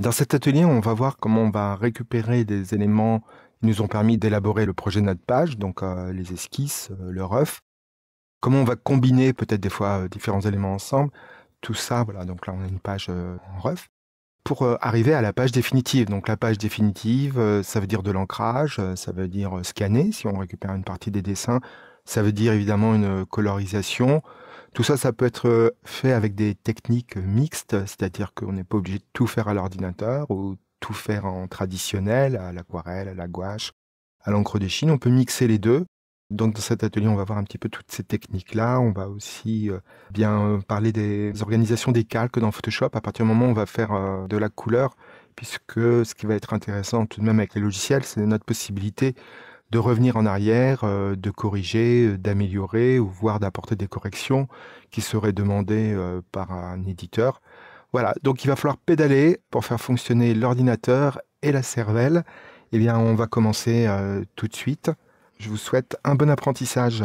Dans cet atelier, on va voir comment on va récupérer des éléments qui nous ont permis d'élaborer le projet de notre page, donc euh, les esquisses, euh, le rough. Comment on va combiner peut-être des fois euh, différents éléments ensemble. Tout ça, voilà, donc là on a une page en rough. Pour arriver à la page définitive. Donc la page définitive, ça veut dire de l'ancrage, ça veut dire scanner si on récupère une partie des dessins, ça veut dire évidemment une colorisation, tout ça, ça peut être euh, fait avec des techniques mixtes, c'est-à-dire qu'on n'est pas obligé de tout faire à l'ordinateur ou tout faire en traditionnel, à l'aquarelle, à la gouache, à l'encre de Chine. On peut mixer les deux. Donc dans cet atelier, on va voir un petit peu toutes ces techniques-là. On va aussi euh, bien euh, parler des organisations des calques dans Photoshop. À partir du moment où on va faire de la couleur, puisque ce qui va être intéressant tout de même avec les logiciels, c'est notre possibilité de revenir en arrière, euh, de corriger, euh, d'améliorer ou voire d'apporter des corrections qui seraient demandées euh, par un éditeur. Voilà, donc il va falloir pédaler pour faire fonctionner l'ordinateur et la cervelle. Eh bien, on va commencer tout de suite. Je vous souhaite un bon apprentissage.